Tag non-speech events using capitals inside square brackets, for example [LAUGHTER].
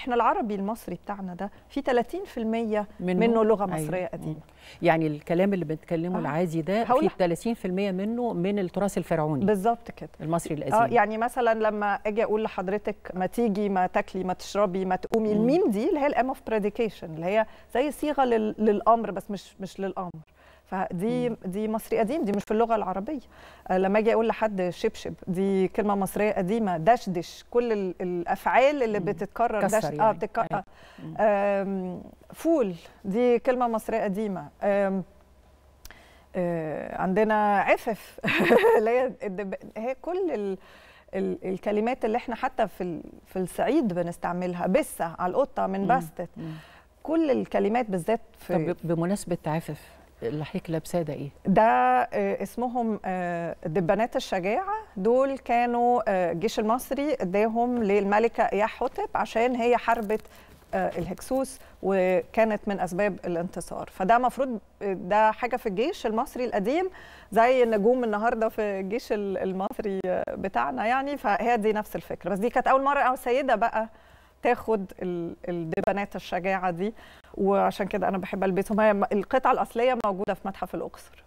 احنا العربي المصري بتاعنا ده في 30% منه, منه لغه أيوة. مصريه أيوة. قديمه يعني الكلام اللي بنتكلمه آه. العادي ده في 30% منه من التراث الفرعوني بالظبط كده المصري القديم اه يعني مثلا لما اجي اقول لحضرتك ما تيجي ما تاكلي ما تشربي ما تقومي الميم دي اللي هي الام اوف بريديكيشن اللي هي زي صيغه للامر بس مش مش للامر فدي دي مصري قديم دي مش في اللغه العربيه آه، لما اجي اقول لحد شبشب دي كلمه مصريه قديمه دشدش كل الافعال اللي بتتكرر دش آه، يعني. أيوة. اه بتتكرر فول دي كلمه مصريه قديمه آه، عندنا عفف [LAUGHS] اللي هي هي كل ال الكلمات اللي احنا حتى في في الصعيد بنستعملها بسه على القطه من بستت كل الكلمات بالذات في طب بمناسبه عفف لحيك لابساه ده ايه؟ ده آه، اسمهم دبانات آه، الشجاعه دول كانوا آه، الجيش المصري اداهم للملكه حتب عشان هي حاربت الهكسوس وكانت من اسباب الانتصار فده مفروض ده حاجه في الجيش المصري القديم زي النجوم النهارده في الجيش المصري بتاعنا يعني فهي دي نفس الفكره بس دي كانت اول مره او سيده بقى تاخد الدبانات الشجاعه دي وعشان كده انا بحب البسهم هي القطعه الاصليه موجوده في متحف الاقصر